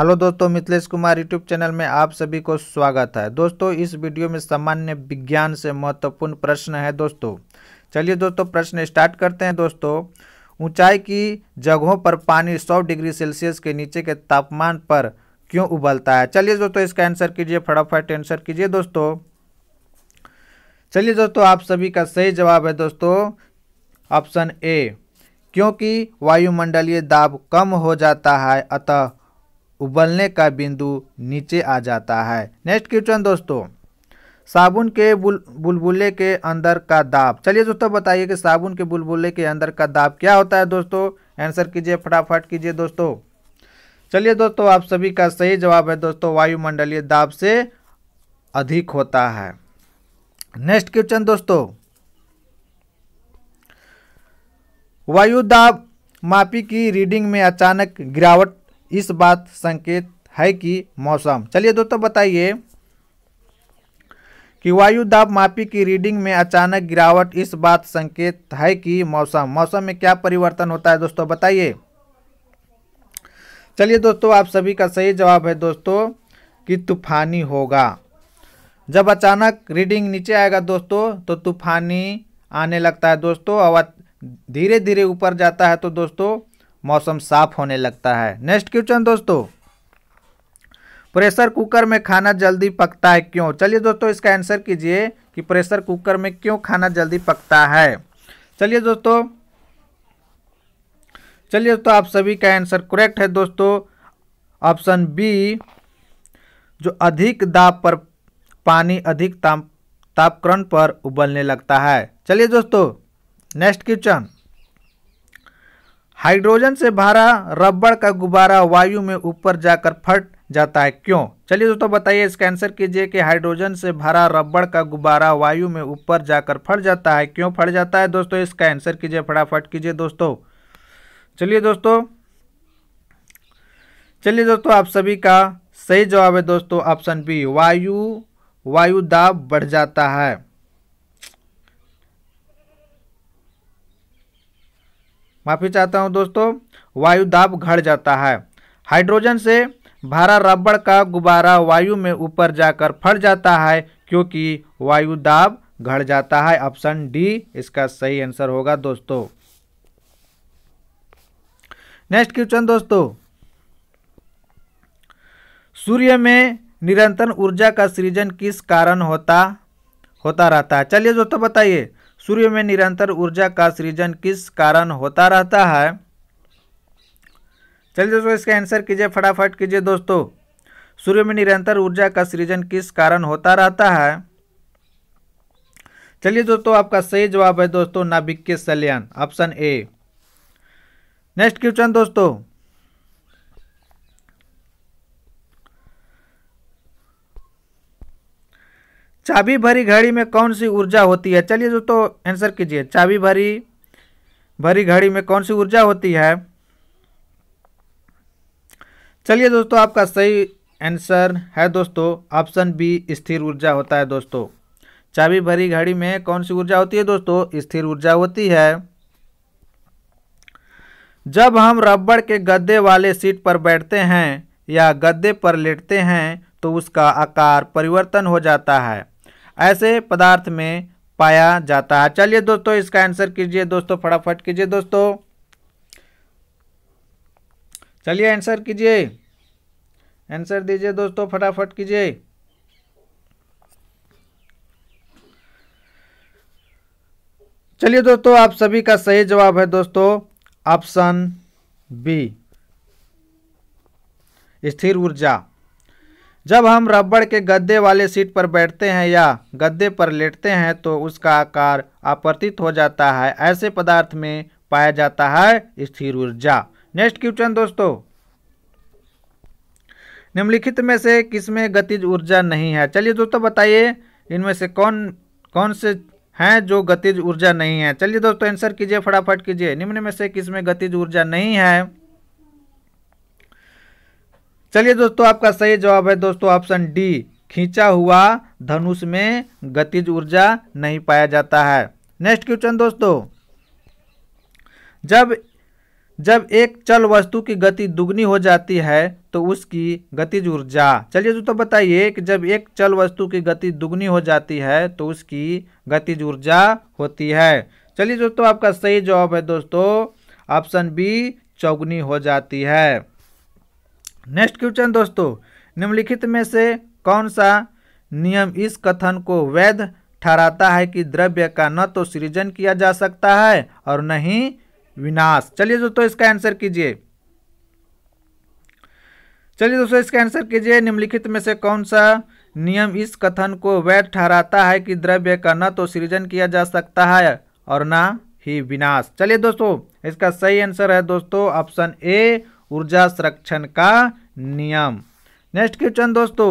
hello दोस्तों Mithilesh Kumar YouTube channel में आप सभी को स्वागत है दोस्तों इस वीडियो में सामान्य विज्ञान से महत्वपूर्ण प्रश्न है दोस्तों चलिए दोस्तों प्रश्न स्टार्ट करते हैं दोस्तों ऊंचाई की जगहों पर पानी 100 डिग्री सेल्सियस के नीचे के तापमान पर क्यों उबलता है चलिए दोस्तों इसका आंसर कीजिए फटाफट आंसर कीजिए दोस्तों चलिए दोस्तों आप सभी का सही जवाब है दोस्तों ऑप्शन ए क्योंकि वायुमंडलीय दाब कम हो जाता है अतः उबलने का बिंदु नीचे आ जाता है नेक्स्ट क्वेश्चन दोस्तों साबुन के बुल बुलबुले के अंदर का दाब चलिए दोस्तों बताइए कि साबुन के बुलबुले के अंदर का दाब क्या होता है दोस्तों आंसर कीजिए फटाफट कीजिए दोस्तों चलिए दोस्तों आप सभी का सही जवाब है दोस्तों वायुमंडलीय दाब से अधिक होता है नेक्स्ट क्वेश्चन दोस्तों वायु दाब मापी की रीडिंग में अचानक गिरावट इस बात संकेत है कि मौसम चलिए दोस्तों बताइए कि वायु दाब मापी की रीडिंग में अचानक गिरावट इस बात संकेत है कि मौसम मौसम में क्या परिवर्तन होता है दोस्तों बताइए चलिए दोस्तों आप सभी का सही जवाब है दोस्तों कि तूफानी होगा जब अचानक रीडिंग नीचे आएगा दोस्तों तो तूफानी आने लगता है दोस्तों और धीरे धीरे ऊपर जाता है तो दोस्तों मौसम साफ होने लगता है नेक्स्ट क्वेश्चन दोस्तों प्रेशर कुकर में खाना जल्दी पकता है क्यों चलिए दोस्तों इसका आंसर कीजिए कि प्रेशर कुकर में क्यों खाना जल्दी पकता है चलिए दोस्तों चलिए दोस्तों आप सभी का आंसर करेक्ट है दोस्तों ऑप्शन बी जो अधिक दाब पर पानी अधिक ताप तापकरण पर उबलने लगता है चलिए दोस्तों नेक्स्ट क्वेश्चन हाइड्रोजन से भरा रबड़ का गुब्बारा वायु में ऊपर जाकर फट जाता है क्यों चलिए दोस्तों बताइए इसका आंसर कीजिए कि हाइड्रोजन से भरा रबड़ का गुब्बारा वायु में ऊपर जाकर फट जाता है क्यों फट जाता है दोस्तों इसका आंसर कीजिए फटाफट कीजिए दोस्तों चलिए दोस्तों चलिए दोस्तों आप सभी का सही जवाब है दोस्तों ऑप्शन बी वायु वायु दाब बढ़ जाता है माफ़ी चाहता हूँ दोस्तों वायु दाब घट जाता है हाइड्रोजन से भरा रबड़ का गुब्बारा वायु में ऊपर जाकर फट जाता है क्योंकि वायु दाब घट जाता है ऑप्शन डी इसका सही आंसर होगा दोस्तों नेक्स्ट क्वेश्चन दोस्तों सूर्य में निरंतर ऊर्जा का सृजन किस कारण होता होता रहता है चलिए दोस्तों बताइए सूर्य में निरंतर ऊर्जा का सृजन किस कारण होता रहता है चलिए दोस्तों इसका आंसर कीजिए फटाफट कीजिए दोस्तों सूर्य में निरंतर ऊर्जा का सृजन किस कारण होता रहता है चलिए दोस्तों आपका सही जवाब है दोस्तों नाभिक के सल्यान ऑप्शन ए नेक्स्ट क्वेश्चन दोस्तों चाबी भरी घड़ी में कौन सी ऊर्जा होती है चलिए दोस्तों आंसर कीजिए चाबी भरी भरी घड़ी में कौन सी ऊर्जा होती है चलिए दोस्तों आपका सही आंसर है दोस्तों ऑप्शन बी स्थिर ऊर्जा होता है दोस्तों चाबी भरी घड़ी में कौन सी ऊर्जा होती है दोस्तों स्थिर ऊर्जा होती है जब हम रबड़ के गद्दे वाले सीट पर बैठते हैं या गद्दे पर लेटते हैं तो उसका आकार परिवर्तन हो जाता है ऐसे पदार्थ में पाया जाता है चलिए दोस्तों इसका आंसर कीजिए दोस्तों फटाफट कीजिए दोस्तों चलिए आंसर कीजिए आंसर दीजिए दोस्तों फटाफट कीजिए चलिए दोस्तों आप सभी का सही जवाब है दोस्तों ऑप्शन बी स्थिर ऊर्जा जब हम रबड़ के गद्दे वाले सीट पर बैठते हैं या गद्दे पर लेटते हैं तो उसका आकार आपर्तित हो जाता है ऐसे पदार्थ में पाया जाता है स्थिर ऊर्जा नेक्स्ट क्वेश्चन दोस्तों निम्नलिखित में से किसमें गतिज ऊर्जा नहीं है चलिए दोस्तों बताइए इनमें से कौन कौन से हैं जो गतिज ऊर्जा नहीं है चलिए दोस्तों आंसर कीजिए फटाफट कीजिए निम्न में से किसमें गतिज ऊर्जा नहीं है चलिए दोस्तों आपका सही जवाब है दोस्तों ऑप्शन डी खींचा हुआ धनुष में गतिज ऊर्जा नहीं पाया जाता है नेक्स्ट क्वेश्चन दोस्तों जब जब एक चल वस्तु की गति दुगनी हो जाती है तो उसकी गतिज ऊर्जा चलिए दोस्तों बताइए कि जब एक चल वस्तु की गति दुगनी हो जाती है तो उसकी गतिज ऊर्जा होती है चलिए दोस्तों आपका सही जवाब है दोस्तों ऑप्शन बी चौगुनी हो जाती है नेक्स्ट क्वेश्चन दोस्तों निम्नलिखित में से कौन सा नियम इस कथन को वैध ठहराता है कि द्रव्य का न तो सृजन किया जा सकता है और न ही विनाश चलिए दोस्तों इसका आंसर कीजिए चलिए दोस्तों इसका आंसर कीजिए निम्नलिखित में से कौन सा नियम इस कथन को वैध ठहराता है कि द्रव्य का न तो सृजन किया जा सकता है और न ही विनाश चलिए दोस्तों इसका सही आंसर है दोस्तों ऑप्शन ए ऊर्जा संरक्षण का नियम नेक्स्ट क्वेश्चन दोस्तों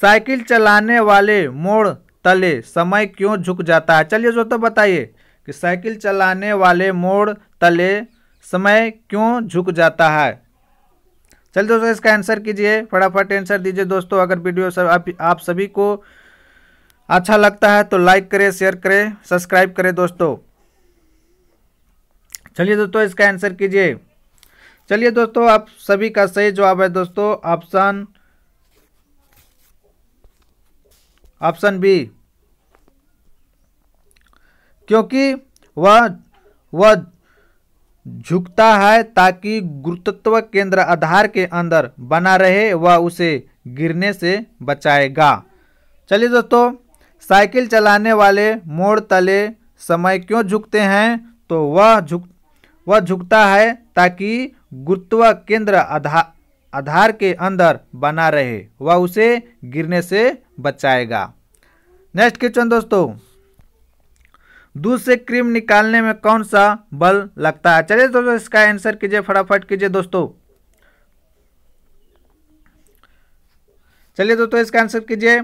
साइकिल चलाने वाले मोड़ तले समय क्यों झुक जाता है चलिए दोस्तों बताइए कि साइकिल चलाने वाले मोड़ तले समय क्यों झुक जाता है चलिए दोस्तों इसका आंसर कीजिए फटाफट आंसर दीजिए दोस्तों अगर वीडियो सब आप, आप सभी को अच्छा लगता है तो लाइक करें शेयर करें सब्सक्राइब करें दोस्तों चलिए दोस्तों इसका आंसर कीजिए चलिए दोस्तों आप सभी का सही जवाब है दोस्तों ऑप्शन ऑप्शन बी क्योंकि वह वह झुकता है ताकि गुरुत्व केंद्र आधार के अंदर बना रहे वह उसे गिरने से बचाएगा चलिए दोस्तों साइकिल चलाने वाले मोड़ तले समय क्यों झुकते हैं तो वह झुक वह झुकता है ताकि गुरुत्व केंद्र आधार आधार के अंदर बना रहे वह उसे गिरने से बचाएगा नेक्स्ट क्वेश्चन दोस्तों दूध से क्रीम निकालने में कौन सा बल लगता है चलिए दोस्तों इसका आंसर कीजिए फटाफट कीजिए दोस्तों चलिए दोस्तों इसका आंसर कीजिए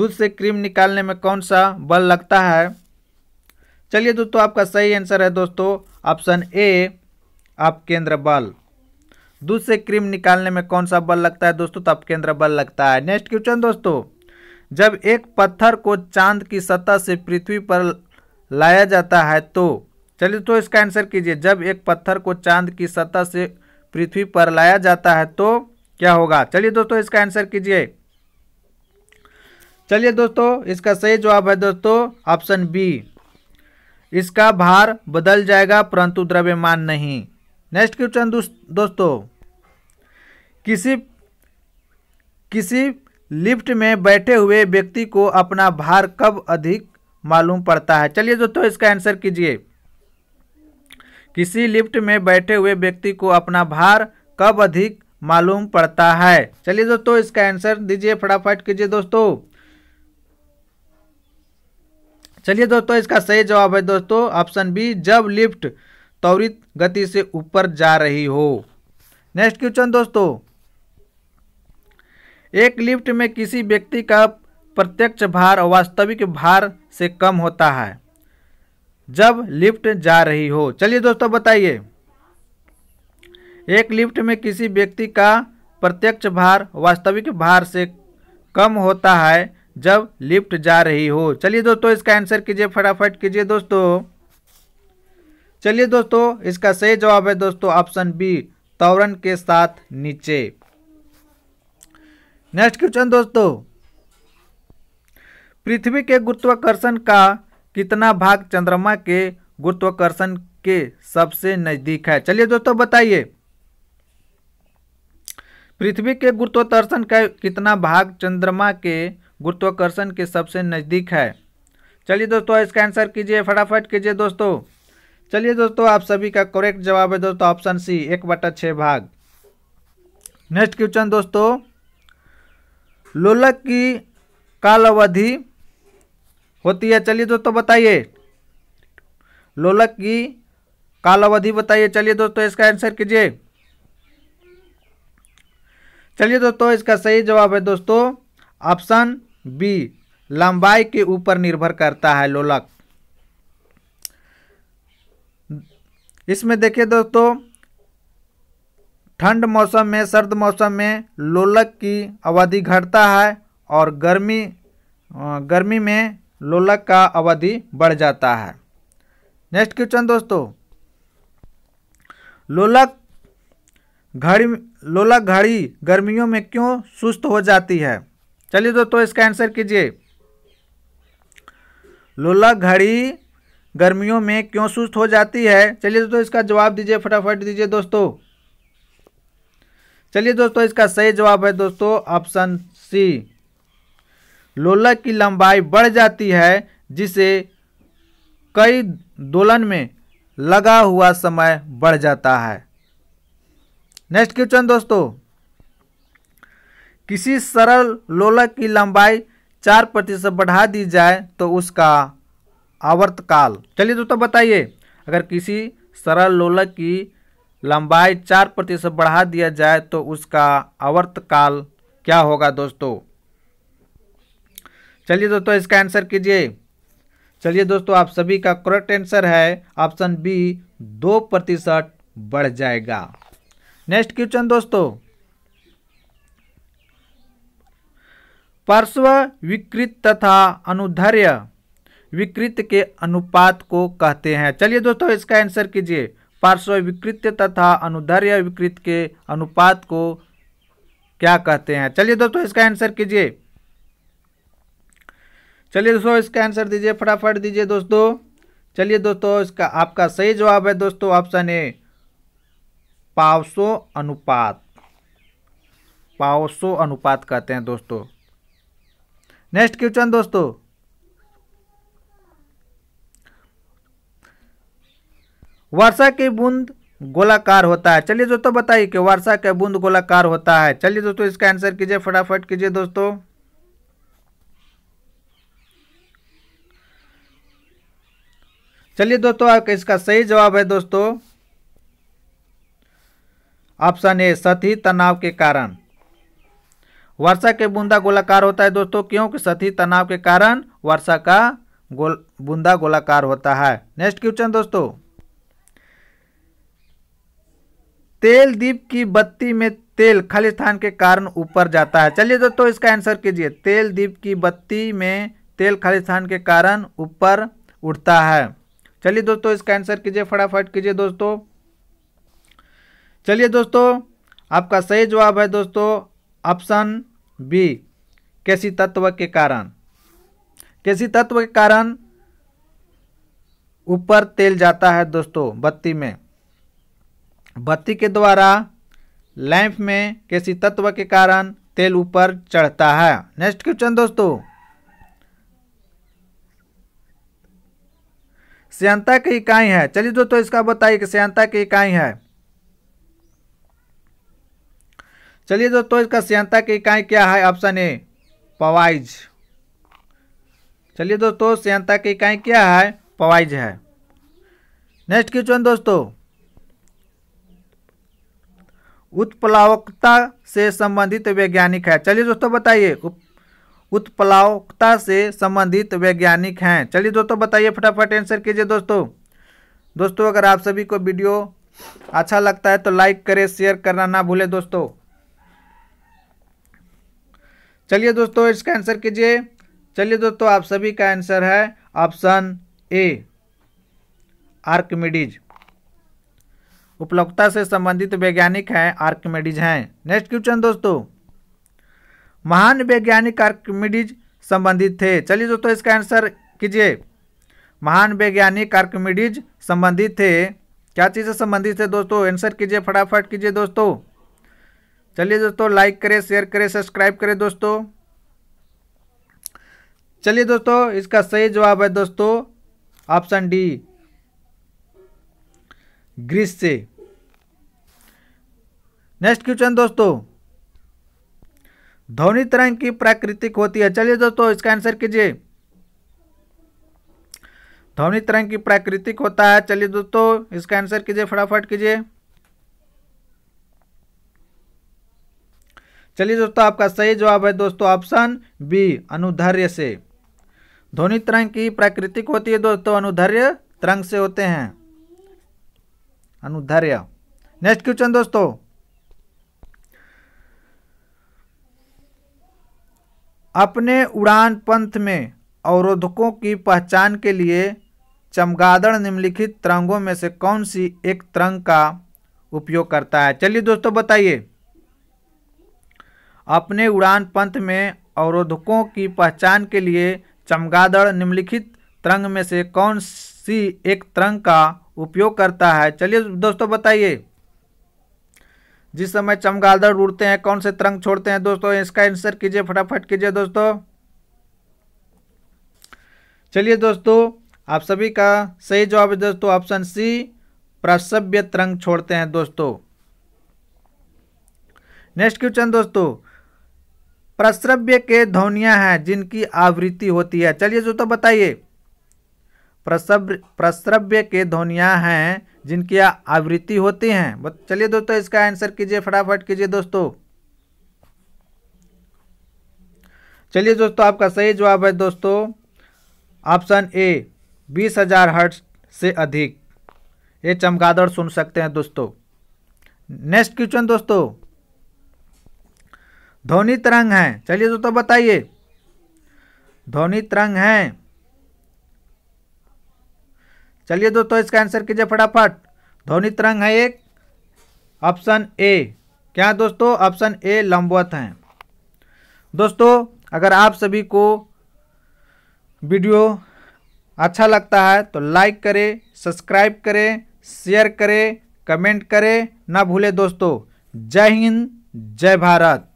दूध से क्रीम निकालने में कौन सा बल लगता है चलिए दोस्तों आपका सही आंसर है दोस्तों ऑप्शन ए आप केंद्र बल दूध से क्रीम निकालने में कौन सा बल लगता है दोस्तों तब तो केंद्र बल लगता है नेक्स्ट क्वेश्चन दोस्तों जब एक पत्थर को चांद की सतह से पृथ्वी पर लाया जाता है तो चलिए तो इसका आंसर कीजिए जब एक पत्थर को चांद की सतह से पृथ्वी पर लाया जाता है तो क्या होगा चलिए दोस्तों इसका आंसर कीजिए चलिए दोस्तों इसका सही जवाब है दोस्तों ऑप्शन बी इसका भार बदल जाएगा परंतु द्रव्यमान नहीं नेक्स्ट क्वेश्चन दोस्तों किसी किसी लिफ्ट में बैठे हुए व्यक्ति को अपना भार कब अधिक मालूम पड़ता है चलिए दोस्तों इसका आंसर कीजिए किसी लिफ्ट में बैठे हुए व्यक्ति को अपना भार कब अधिक मालूम पड़ता है चलिए दोस्तों इसका आंसर दीजिए फटाफट कीजिए दोस्तों चलिए दोस्तों इसका सही जवाब है दोस्तों ऑप्शन बी जब लिफ्ट त्वरित गति से ऊपर जा रही हो नेक्स्ट क्वेश्चन दोस्तों एक लिफ्ट में किसी व्यक्ति का प्रत्यक्ष भार वास्तविक भार से कम होता है जब लिफ्ट जा रही हो चलिए दोस्तों बताइए एक लिफ्ट में किसी व्यक्ति का प्रत्यक्ष भार वास्तविक भार से कम होता है जब लिफ्ट जा रही हो चलिए दोस्तों इसका आंसर कीजिए फटाफट कीजिए दोस्तों चलिए दोस्तों इसका सही जवाब है दोस्तों ऑप्शन बी तवरण के साथ नीचे नेक्स्ट क्वेश्चन दोस्तों पृथ्वी के गुरुत्वाकर्षण का कितना भाग चंद्रमा के गुरुत्वाकर्षण के सबसे नज़दीक है चलिए दोस्तों बताइए पृथ्वी के गुरुत्वाकर्षण का कितना भाग चंद्रमा के गुरुत्वाकर्षण के सबसे नज़दीक है चलिए दोस्तों इसका आंसर कीजिए फटाफट कीजिए दोस्तों चलिए दोस्तों आप सभी का करेक्ट जवाब है दोस्तों ऑप्शन सी एक बटा छः भाग नेक्स्ट क्वेश्चन दोस्तों लोलक की काल अवधि होती है चलिए दोस्तों बताइए लोलक की काल अवधि बताइए चलिए दोस्तों इसका आंसर कीजिए चलिए दोस्तों इसका सही जवाब है दोस्तों ऑप्शन बी लंबाई के ऊपर निर्भर करता है लोलक इसमें देखिए दोस्तों ठंड मौसम में सर्द मौसम में लोलक की अवधि घटता है और गर्मी गर्मी में लोलक का अवधि बढ़ जाता है नेक्स्ट क्वेश्चन दोस्तों लोलक घड़ी लोलक घड़ी गर्मियों में क्यों सुस्त हो जाती है चलिए दोस्तों इसका आंसर कीजिए लोलक घड़ी गर्मियों में क्यों सुस्त हो जाती है चलिए दोस्तों इसका जवाब दीजिए फटाफट दीजिए दोस्तों चलिए दोस्तों इसका सही जवाब है दोस्तों ऑप्शन सी लोलक की लंबाई बढ़ जाती है जिसे कई दोलन में लगा हुआ समय बढ़ जाता है नेक्स्ट क्वेश्चन दोस्तों किसी सरल लोलक की लंबाई चार प्रतिशत बढ़ा दी जाए तो उसका आवर्तकाल चलिए दोस्तों बताइए अगर किसी सरल लोलक की लंबाई चार प्रतिशत बढ़ा दिया जाए तो उसका आवर्तकाल क्या होगा दोस्तों चलिए दोस्तों इसका आंसर कीजिए चलिए दोस्तों आप सभी का करेक्ट आंसर है ऑप्शन बी दो प्रतिशत बढ़ जाएगा नेक्स्ट क्वेश्चन दोस्तों पार्श्व विकृत तथा अनुधर्य विकृत के अनुपात को कहते हैं चलिए दोस्तों इसका आंसर कीजिए पार्श्व विकृत तथा अनुधर्य विकृत के अनुपात को क्या कहते हैं चलिए दोस्तों इसका आंसर कीजिए चलिए दोस्तों इसका आंसर दीजिए फटाफट दीजिए दोस्तों चलिए दोस्तों इसका आपका सही जवाब है दोस्तों ऑप्शन ए पावसो अनुपात पावसो अनुपात कहते हैं दोस्तों नेक्स्ट क्वेश्चन दोस्तों वर्षा की बूंद गोलाकार होता है चलिए दोस्तों बताइए कि वर्षा का बूंद गोलाकार होता है चलिए दोस्तों इसका आंसर कीजिए फटाफट कीजिए दोस्तों चलिए दोस्तों आपका इसका सही जवाब है दोस्तों ऑप्शन ए सतही तनाव के कारण वर्षा के बूंदा गोलाकार होता है दोस्तों क्योंकि सतही तनाव के कारण वर्षा का गोल बूंदा गोलाकार होता है नेक्स्ट क्वेश्चन दोस्तों तेल दीप की बत्ती में तेल खाली स्थान के कारण ऊपर जाता है चलिए दोस्तों इसका आंसर कीजिए तेल दीप की बत्ती में तेल खाली स्थान के कारण ऊपर उठता है चलिए दोस्तों इसका आंसर कीजिए फटाफट कीजिए दोस्तों चलिए दोस्तों आपका सही जवाब है दोस्तों ऑप्शन बी कैसी तत्व के कारण कैसी तत्व के कारण ऊपर तेल जाता है दोस्तों बत्ती में बत्ती के द्वारा लैंप में किसी तत्व के कारण तेल ऊपर चढ़ता है नेक्स्ट क्वेश्चन दोस्तों श्यांता की इकाई है चलिए दोस्तों इसका बताइए कि श्यांता की इकाई है चलिए दोस्तों इसका श्यांता की इकाई क्या है ऑप्शन ए पवाइज चलिए दोस्तों श्यांता की इकाई क्या है पवाइज है नेक्स्ट क्वेश्चन दोस्तों उत्प्लावकता से संबंधित वैज्ञानिक है चलिए दोस्तों बताइए उत्प्लावकता से संबंधित वैज्ञानिक हैं चलिए दोस्तों बताइए फटाफट आंसर कीजिए दोस्तों दोस्तों अगर आप सभी को वीडियो अच्छा लगता है तो लाइक करें शेयर करना ना भूलें दोस्तों चलिए दोस्तों इसका आंसर कीजिए चलिए दोस्तों आप सभी का आंसर है ऑप्शन ए आर्कमिडीज़ उपलब्धता से संबंधित वैज्ञानिक हैं आर्कमेडिज हैं नेक्स्ट क्वेश्चन दोस्तों महान वैज्ञानिक आर्कमेडिज संबंधित थे चलिए दोस्तों इसका आंसर कीजिए महान वैज्ञानिक आर्कमेडिज संबंधित थे क्या चीज़ से संबंधित थे दोस्तों आंसर कीजिए फटाफट कीजिए दोस्तों चलिए दोस्तों लाइक करें शेयर करें सब्सक्राइब करें दोस्तों चलिए दोस्तों इसका सही जवाब है दोस्तों ऑप्शन डी ग्रीस से नेक्स्ट क्वेश्चन दोस्तों ध्वनि तरंग की प्राकृतिक होती है चलिए दोस्तों इसका आंसर कीजिए ध्वनि तरंग की प्राकृतिक होता है चलिए दोस्तों इसका आंसर कीजिए फटाफट कीजिए चलिए दोस्तों आपका सही जवाब है दोस्तों ऑप्शन बी अनुधर्य से ध्वनि तरंग की प्राकृतिक होती है दोस्तों अनुधर्य तरंग से होते हैं अनुधर्य नेक्स्ट क्वेश्चन दोस्तों अपने उड़ान पंथ में अवरोधकों की पहचान के लिए चमगादड़ निम्नलिखित तरंगों में से कौन सी एक तरंग का उपयोग करता है चलिए दोस्तों बताइए अपने उड़ान पंथ में अवरोधकों की पहचान के लिए चमगादड़ निम्नलिखित तरंग में से कौन सी एक तरंग का उपयोग करता है चलिए दोस्तों बताइए जिस समय चमगादड़ उड़ते हैं कौन से तरंग छोड़ते हैं दोस्तों इसका आंसर कीजिए फटाफट कीजिए दोस्तों चलिए दोस्तों आप सभी का सही जवाब है दोस्तों ऑप्शन सी प्रसव्य तरंग छोड़ते हैं दोस्तों नेक्स्ट क्वेश्चन दोस्तों प्रसव्य के ध्वनिया हैं जिनकी आवृत्ति होती है चलिए दोस्तों बताइए प्रसव प्रस्रव्य के ध्वनियाँ हैं जिनकी आवृत्ति होती हैं चलिए दोस्तों इसका आंसर कीजिए फटाफट कीजिए दोस्तों चलिए दोस्तों आपका सही जवाब है दोस्तों ऑप्शन ए बीस हजार हर्ट से अधिक ये चमगादड़ सुन सकते हैं दोस्तों नेक्स्ट क्वेश्चन दोस्तों ध्वनि तरंग हैं चलिए दोस्तों बताइए ध्वनि तरंग हैं चलिए दोस्तों इसका आंसर कीजिए फटाफट ध्वनि तरंग है एक ऑप्शन ए क्या दोस्तों ऑप्शन ए लंबवत हैं दोस्तों अगर आप सभी को वीडियो अच्छा लगता है तो लाइक करें सब्सक्राइब करें शेयर करें कमेंट करें ना भूले दोस्तों जय हिंद जय भारत